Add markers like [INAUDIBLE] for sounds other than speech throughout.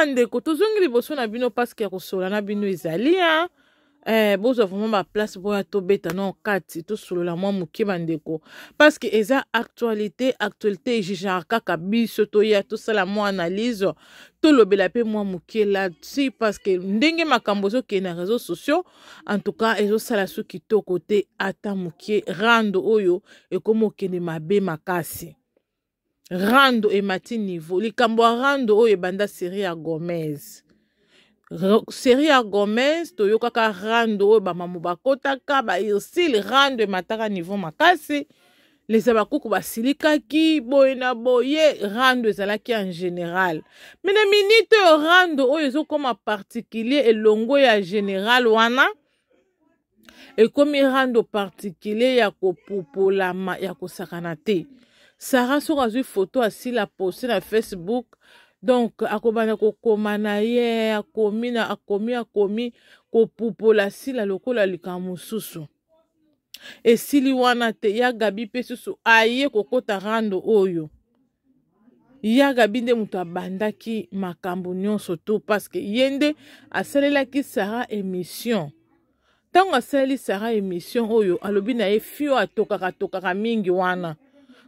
bandeko tozongi liboso na bino paske ya kosolola na bino ezali ya eh, bozwa vraimen baplace boya tobeta na kati tosolola mwa moke bandeko parceke eza actualité actualité ejugeaka kaka biso toya tosala mwa analyse tolobela mpe mwa moke lati parceke ndenge makambo ezokende na réseau sociaux en tout cas ezosala so kitoko te ata moke rando oyo ekómi okende mabe makasi rando emati niveau likambo ya rando oyo ebanda série ya gomez série ya gomez toyokaka rando oyo bamamo bakɔtaka bahirsile rando emataka niveau makasi leza bakuku basilikaki boye na boye rando ezalaki en général me na minite oyo rando oyo ezokóma particulier elongo ya général wana ekómi rando particulier ya kopupolama ya kosakana te sara soko azwi foto asila poste na facebook donk akobanda kokoma na ye akomi na akomi akomi kopupola sila lokola likambo mosusu esili wana te ya gabi mpe susu aye kokɔta rando oyo ya gabi nde moto abandaki makambo nyonso to parceke ye nde asalelaki sara émission ntango asaleli sara émission oyo alobi na ye fio atokaka tokaka mingi wana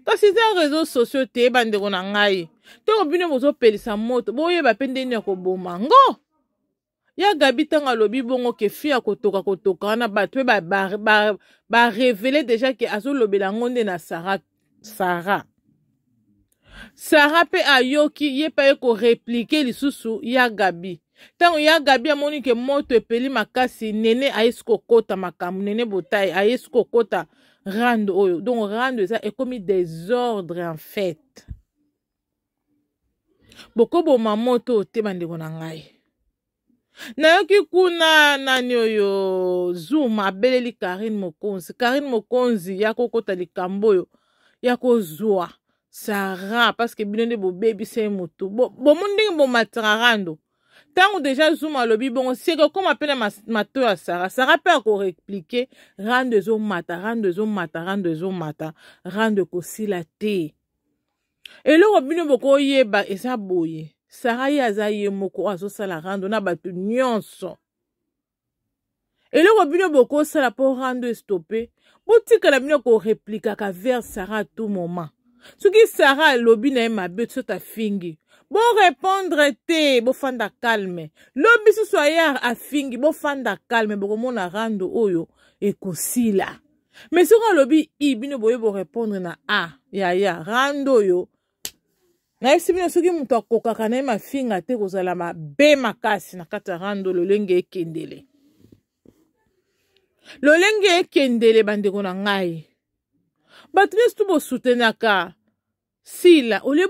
kasi eza réseau sociaux te yeba ndeko na ngai ntango bino bozopelisa moto boyeba mpe nde nini ya koboma ngo ya gabi ntango alobi bongo ke fi ya kotoka kotoka wana bato mpe barevele deja ke azolobela yango nde na sara sara sara mpe ayoki ye mpe aye koreplike lisusu ya gabi ntango ya gabi amoni ke moto epeli makasi nene ayesi kokɔta makambo nene botai ayesi kokɔta rande oyo donc rande eza ekomi desordre en fait bokoboma moto te bandeko na ngai nayoki kuna nani oyo zoom abeleli karine mokonzi karine mokonzi ya kokota likambo oyo ya kozwa sara parceke bino nde bobebisaye motu bomoni ndenge bomataka rando bo ntango deja zuma alobi bongo seki okóma mpe na mato ya sara sara mpe akoreplike rando ezomata rando ezomata rando ezomata rando ekosila te eloko bino bokoyeba eza boye sara ye aza ye moko azosala rando na bato nyonso eloko bino bokosala mpo rando estope botikala bino koreplikaka vers sara tout moment soki sara alobi na ye mabe tosota fingi borépondre te bofanda calme lobi susu aye afingi bofanda calme bokomona rando oyo ekosila me soki alobi i bino boye borépondre na a yaya rando oyo nayesi bino soki moto akokaka na ye mafinga te kozala mabe makasi na kati ya rando lolenge ekendele lolenge ekendele bandeko na ngai bato nyonso tu bosutenaka sila olie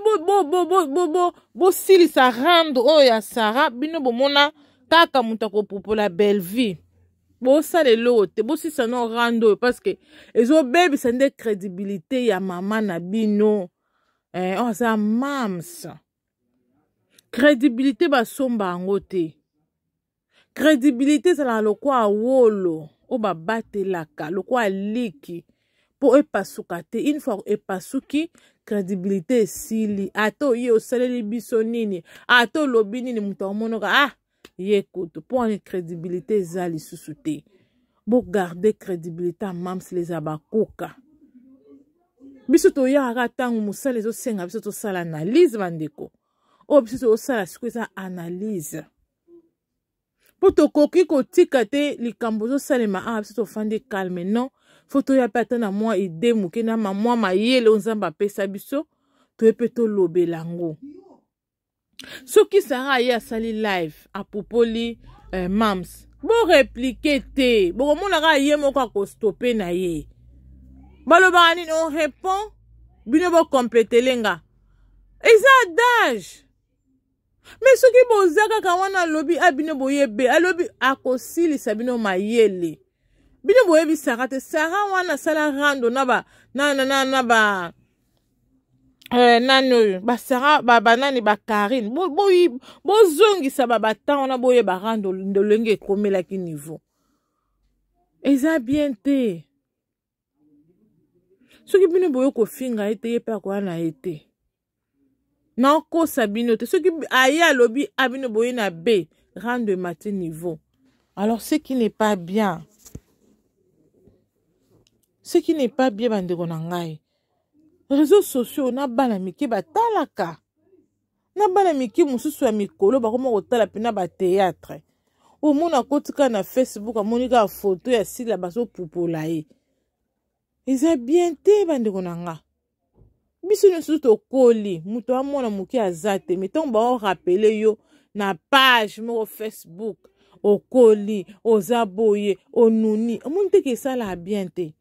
bosilisa rande oyo ya sara bino bomona kaka moto akopopola belle vie bosala eloko te bosilisa no rande oyo parceke ezobebisa nde crédibilité ya mama na bino eh, oyo oh, aza mams crédibilité basomba yango te crédibilité ezalaka lokwa awolo oyo babatelaka lokwa aliki mpo epasuka te une fois epasuki crédibilité esili ata oye osaleli biso nini ata olobi nini moto akomonoka ah ye kutu mpo wani crédibilité eza lisusu te bogarde crédibilité ya mamsele eza bakoka biso toyaka ntango mosala ezosenga biso tosala analyse bandeko oyo biso tozosala sikoyo eza analyse mpo tokoki kotika te likambo ozosalema awa biso tofandi calme non fo toya mpe ata na mwa ide moke na mamwa mayele oyo nzambe apesa biso toye mpe tolobela yango soki sara ye asali live apopoli eh, mams boreplike te bokomonaka ye moko akostope na ye balobaka nini on répond bino bokompletelenga eza dage me soki boza kaka wana alobi a ah, bino boyebe alobi ah, akosilisa ah, bino mayele bino boyebi sara te sara wana asala rando na ba na na na na ba eh, nani oyo basara banani ba bakarine bozongisa ba batan wana boyeba rando ndolenge ekomelaki niveau eza bien te soki bino boye kofinga ye te ye mpe akoya na ye te nakosa bino te soki aye alobi abino ah, boye na b rendre mate niveau alors ce qui n'est pas bien ce qui n'est pas bien bandeko na ngai réseau sociaux na bana mike batalaka na bana mike mosusu ya mikolo bakoma kotala mpena batéatre omona akotika na facebook amoni kaka foto ya sila bazopupola ye eza bien te bandeko na nga biso nyonso tokoli moto amwana moke aza te me ntango baorapele yo na page moko facebook okoli oza boye onuni omoni teke esalaka bien te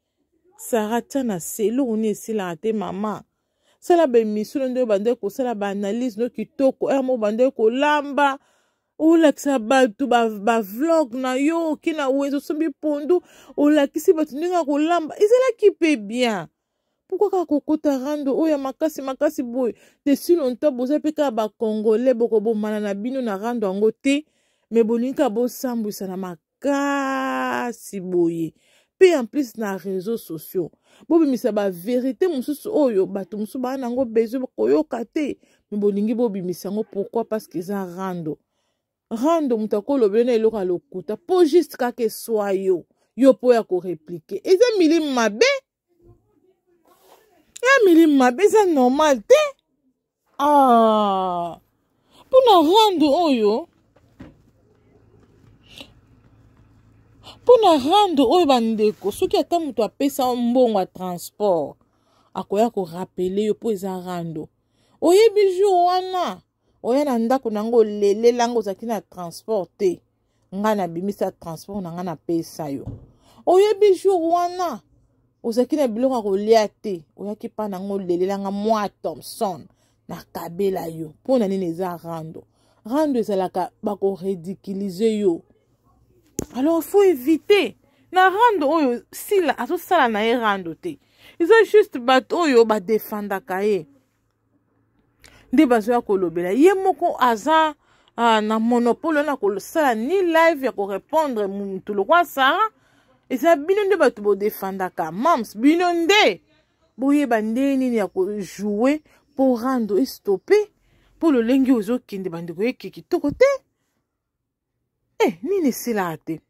sara tia na se eloko nini esilaka te mama sala bemisolo nde oyo bandeki kosala baanalyse no kitoko ere moko bandeki kolamba olakisa bato bavlog ba na yo oke na wenze osombi pondu olakisi bato ndenge ya kolamba ezalaki mpe bien mpo kaka kokota rando oyo oh makasi makasi boye desi lonta boza mpe kaka bakongole bokobomana na bino na rando yango te me bolingi kaka bosambwisa na makasi boye mpe en plus na réseau sociaux bobimisa baverité mosusu oyo bato mosusu baa nango bezwi koyoka te me bolingi bobimisa yango pourkui parceke eza rando rando moto akolobela na eloko ya lokuta mpo juste kaka eswa yo yo mpo ya koreplike eza milimo mabe ya meli mabe eza normal te ah. mpona rande oyo mpona rande oyo bandeko soki ata moto apesa mbongo ya transport akoya korapele yo mpo eza rando oyebi jour wana oya na ndako na yango olelela ngo ozalaki na transport te ngai nabimisa transport na ngai napesa yo oyebi jour wana ozalaki na biloko ya kolia te oyaki mpa nango olelelanga mwa thompson nakabela yo mpo na nini eza rando rando ezalaka bakoredikilize yo alors faut éviter na rando oyo sila azosala na ye rando te eza juste bato oyo badefandaka ye nde bazoya kolobela ye moko aza uh, na monopole wana kosala ni live ya korépondre motu lokwa sara eza bino nde bato bodefandaka mams bino nde boyeba nde nini ya kojoue mpo rando estope mpo lolenge ozokende bandeko yeke kitoko te e nini esilaka te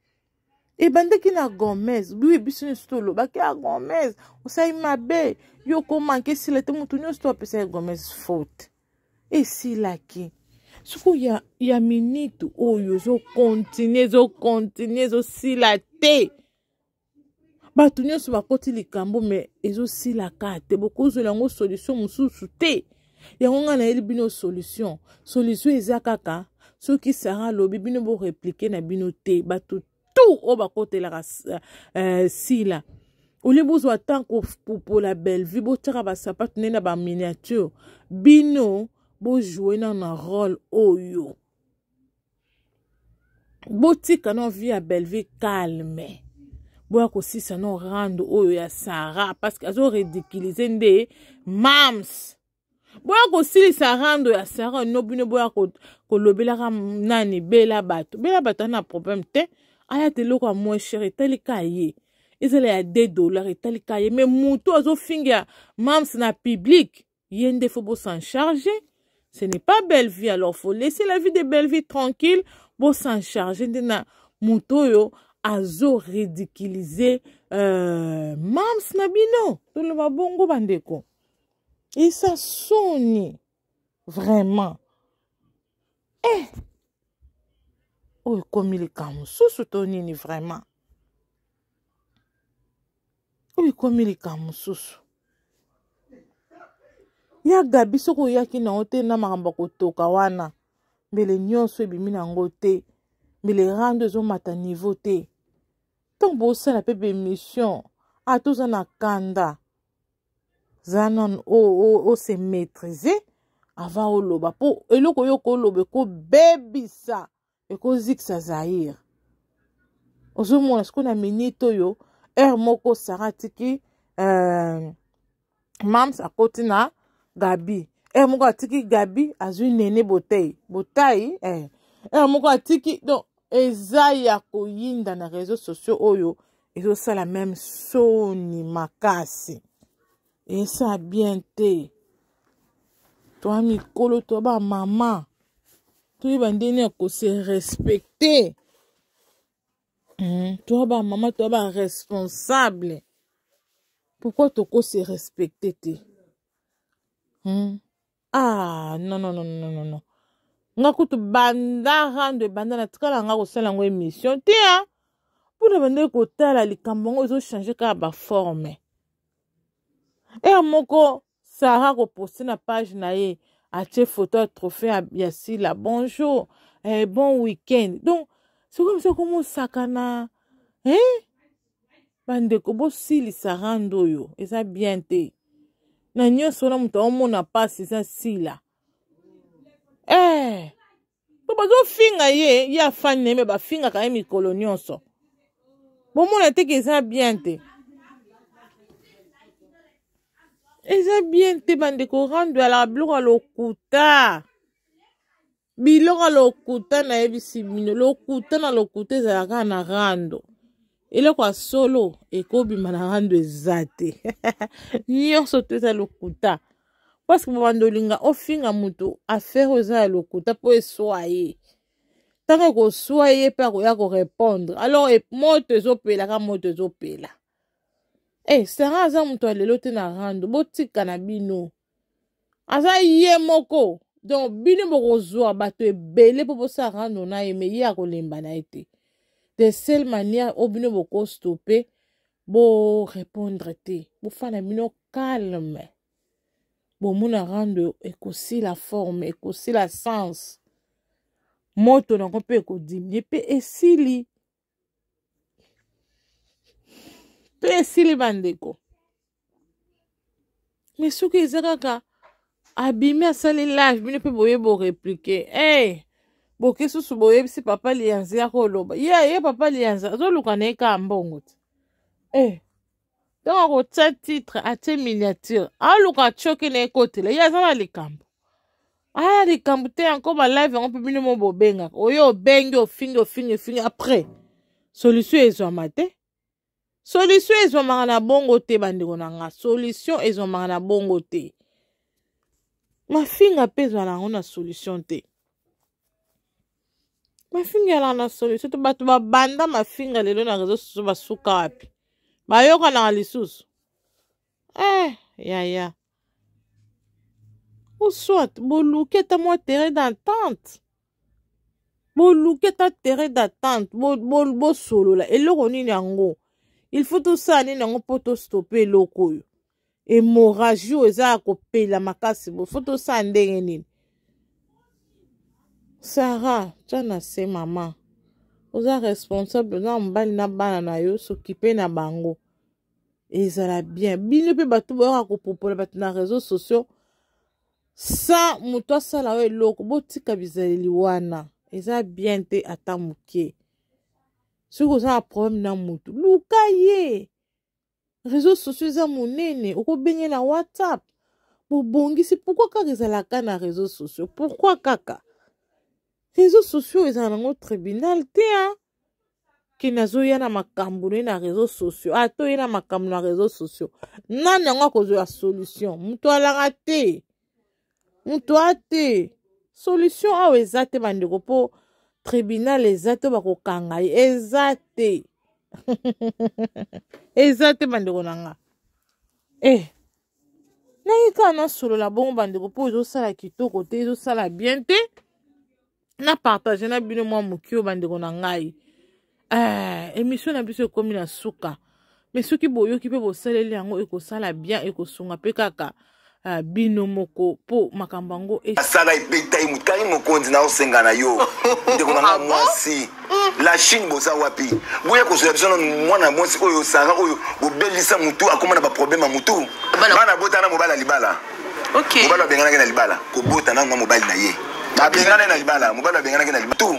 ebandaki na gomez boye biso nyonso tolobaki ya ah, gomez osali mabe yo komaki esila te motu nyonso to apesa ya gomez faute esilaki soko ya, ya miniti oyo ezokontinue ezokontinue ezosila te bato nyonso bakoti likambo me ezosilaka te bokozwela yango solution mosusu te yango ngai nayeli bino solution solution eza kaka soki sara alobi bino boreplike na bino te bato tu oyo bakotelaka uh, sila olie bozwa ntanko popola bellevue botyaka basapato nde na baminiature bino bojoue na na role oyo botika na vie ya bellevue calme boya kosisa no rande oyo ya sara parceke azoredikilize nde mams boya kosilisa rando ya sara no bino boya kolobelaka nani bela bato bela bato ana problème te aya te eloko ya moins cher etali ka ye ezala ya de dollar etali ka ye me motu azofingia mams na publike ye nde fo bosan charge ce n'est pas belle vie alors faut laisser la vie de belle vie tranquille bosan charge nde na motu oyo azoridikilize uh, mams na bino toloba bongo bandeko esa soni vraiment e eh, oyo ekomi likambo mosusu to nini vraiment oyo ekomi likambo mosusu ya gabi soki oyaki nango te na makambo ya kotoka wana mbele nyonso ebimi nango te mbele rando ezomata niveau te ntango bosala mpe bémission a ah, toza na kanda za nano ose maîtrise avant oloba mpo eloko oyo koloba ekobebisa ekozikisa zaire ozomona sikoyo na minite oyo heure moko sara atiki euh, mams akoti na gabi heure moko atiki gabi azwi nene botai botai heure eh. moko atiki donc eza ya koyinda na réseau sociaux oyo ezosala meme soni makasi esa bien te toa mikolo toa bamama toyeba ndeni ya kose respecte mm. toa bamama toa baresponsable pourkui tokose respecte te mm. ah non non non non non, non. nga kutu banda rande banda na tikala nga kosala yango émission te a mpona bandeki kotala likambo yango ezochange kaka baforme ere moko sara koposte na page na ye atie foto ya trophée ya sila bonjour eh, bon weekend donc sikoyo miso komosakana eh? bandeko bosilisa rande oyo eza bien te na nyonso wana moto aomona mpasi eza sila eh. mpo bazofinga ye ye afani na ye me bafingaka ye mikolo nyonso bomona teke eza bien te eza bien te bandeko rando alaka biloko ya lokuta biloko ya lokuta nayebisi bino lokuta na lokuta ezalaka na rando eloko ya solo ekobima na rando eza te [LAUGHS] nyonso to eza lokuta parceke mobanda olinga ofinga moto afere eza ya lokuta mpo eswa ye ntango ekoswa ye mpe akoya korepondre alors e, moto ezopelaka moto ezopela e sara aza moto ya lelo te na rando botika na bino aza ye moko donc bino bokozwa bato ebele mpo bosala rando na ye me ye akolemba na ye te de sele manière oyo bino bokostope borépondre te bofanda bino calme bomona rendre ekosila forme ekosila sens moto nango mpe ekodimie mpe esili mpe esili bandeko me soki eza kaka abimi asali live bino mpe boye boreplike hey, eh, boke susu boyebisi papa lianzi ya koloba ye ye papa lianzi azoluka na ye kaa mbongo te hey. Eh. nde akotya titre atie miniature aluka tioki na ye kotela ye aza ah, na likambo aya likambo te yanko balive yango mpe bino mo bobengaka oyo oh, obengi ofingi ofingi ofingi apres solution ezwama te solution ezwamaka na bongo te bandeko na nga solution ezwamaka na bongo te mafinga mpe ezwala yango na solution te mafinga yalaka na solution to bato babanda mafinga lelo na réseau soso basuka wapi bayokanaka lisusu eh, yaya ou soit boluki ata mwa terrain d'entente boluki ata terrain d'attente bosolola eloko nini yango il faut tosala nini yango mpo tostope eloko oyo hémorragie oyo eza ya kopela makasi bo fo tosala ndenge nini sara tya na se mama oza responsable oza mobali na bana na yo soki mpe na bango ezala bien bino mpe bato boyoka kopopola bato na réseau sociaux sa moto asala oyo eloko botika bizaleli wana eza bien te ata moke soki oza na problème na motu luka ye réseau sociaux eza monene okobengela whatsapp bobongisi pourkui kaka ezalaka na réseau sociaux pourkui kaka réseau sociaux ezala nango tribunal te a kini azoya na makambo na ye na réseau sociaux atoye ah, na makambo na réseau sociaux nani yango akozwa solution moto alaka te moto a te solution awa ah, eza te bandeko mpo tribunal eza te bakokanga ye eza te [LAUGHS] eza te bandeko na nga e eh. naye kaka nasolola bongo bandeko mpo ezosala kitoko te ezosala bien te na partage na bino mwa moke oyo bandeko na ngai eh, émission na biso ekómi na suka me soki boyoki mpe bosaleli yango ekosala bien ekosunga mpe kaka uh, bino moko mpo makambo yango e- asala epeta ye motali mokonzi naosenga na yo [LAUGHS] ndeko nanga ah mwasi mm. la chine boza wapi boya kozwa biso nano mwana mwasi oyo sara oyo bobelisa motu akóma na baproblème ya motu bana botana mobali ya libala mobali abenganaki na libala kobota nango mwa mobali na ye abenganaki na libala mobali abenganaki na libala tu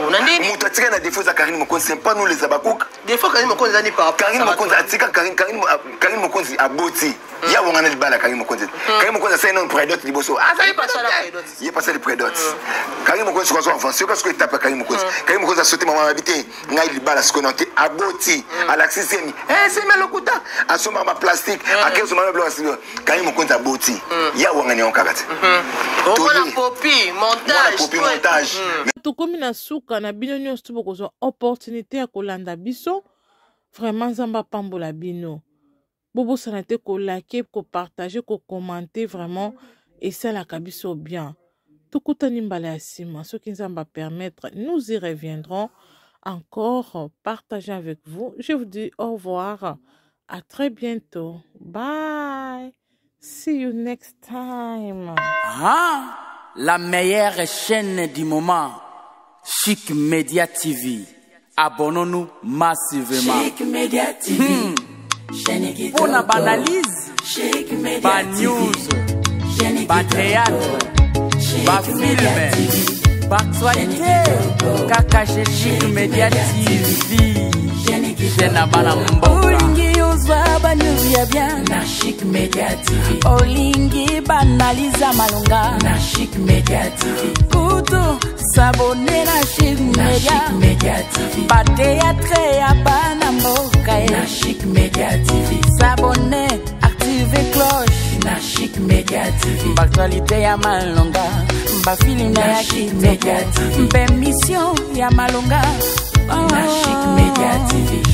moto atikali na defo eza karine mokonzi c'est pas nous les abakuka karine mokonzi atika karine mokonzi aboti ya wanga na libala karine mokonzi hmm. karine mokonzi asali nano prédote liboso ye pasali prédote karine mokonzi sikoy azo avance yoka sikoy etape ya karine mokonzi karine mokonzi asauti mama mabi te ngai libala sikoy nao te aboti alaxi semi semi alokuta asomba baplastique akei osomba mablo karine mokonzi aboti hmm. eh, hmm. ya wanga na yango kaka te popi montage Tout tokómi na suka na bino nyonso mpo kozwa opportunité ya kolanda biso vraiment nzambe apambola bino bobosana te kolake kopartage kokomante vraiment esalaka biso bien tokutani mbala ya nsima soki nzambe permettre, nous y reviendrons encore partager avec vous je vous dis au revoir à très bientôt bye see you next time ah la meilleure chaîne du moment Chic Media TV. Abonnons-nous massivement. Chic Media TV. Hmm. Pour la banalise, ba news, ba théâtre, ba film, ba soirée, kaka Chic Media TV. Tena bana mboka. kozwa banuru ya bien na Chic Media TV olingi banaliza malonga na Chic Media TV kutu sabone na Chic Media na Chic Media TV bateatre ya bana mboka ye eh. na Chic Media TV sabone active cloche na Chic Media TV baktualité ya malonga bafilime ya kitoko mpe mission ya malonga na Chic Media TV